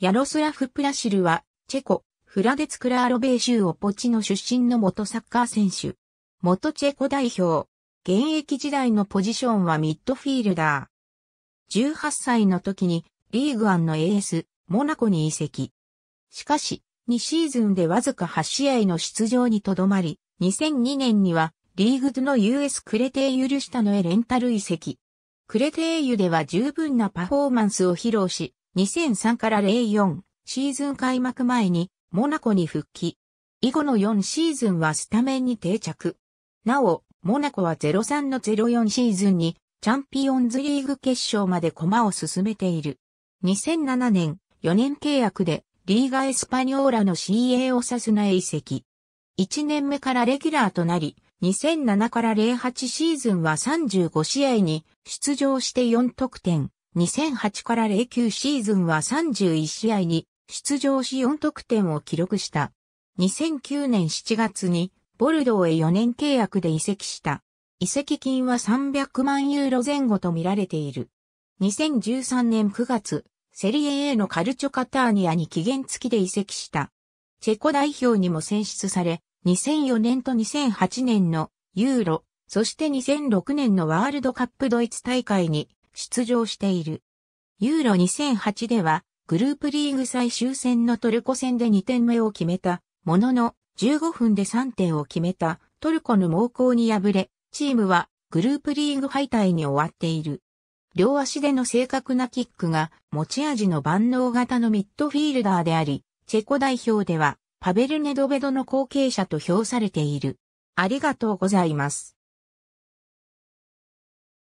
ヤロスラフ・プラシルは、チェコ、フラデツクラーロベー州オポチの出身の元サッカー選手。元チェコ代表。現役時代のポジションはミッドフィールダー。18歳の時にリーグアンのエース、モナコに移籍。しかし、2シーズンでわずか8試合の出場にとどまり、2002年にはリーグ2の US クレテイユルシタのへレンタル移籍。クレテイユでは十分なパフォーマンスを披露し、2003から04シーズン開幕前にモナコに復帰。以後の4シーズンはスタメンに定着。なお、モナコは03の04シーズンにチャンピオンズリーグ決勝まで駒を進めている。2007年4年契約でリーガエスパニョーラの CA オサスナへ移籍。1年目からレギュラーとなり、2007から08シーズンは35試合に出場して4得点、2008から09シーズンは31試合に出場し4得点を記録した。2009年7月にボルドーへ4年契約で移籍した。移籍金は300万ユーロ前後と見られている。2013年9月、セリエ A のカルチョカターニアに期限付きで移籍した。チェコ代表にも選出され、2004年と2008年のユーロ、そして2006年のワールドカップドイツ大会に出場している。ユーロ2008では、グループリーグ最終戦のトルコ戦で2点目を決めた、ものの、15分で3点を決めた、トルコの猛攻に敗れ、チームは、グループリーグ敗退に終わっている。両足での正確なキックが持ち味の万能型のミッドフィールダーであり、チェコ代表ではパベル・ネドベドの後継者と評されている。ありがとうございます。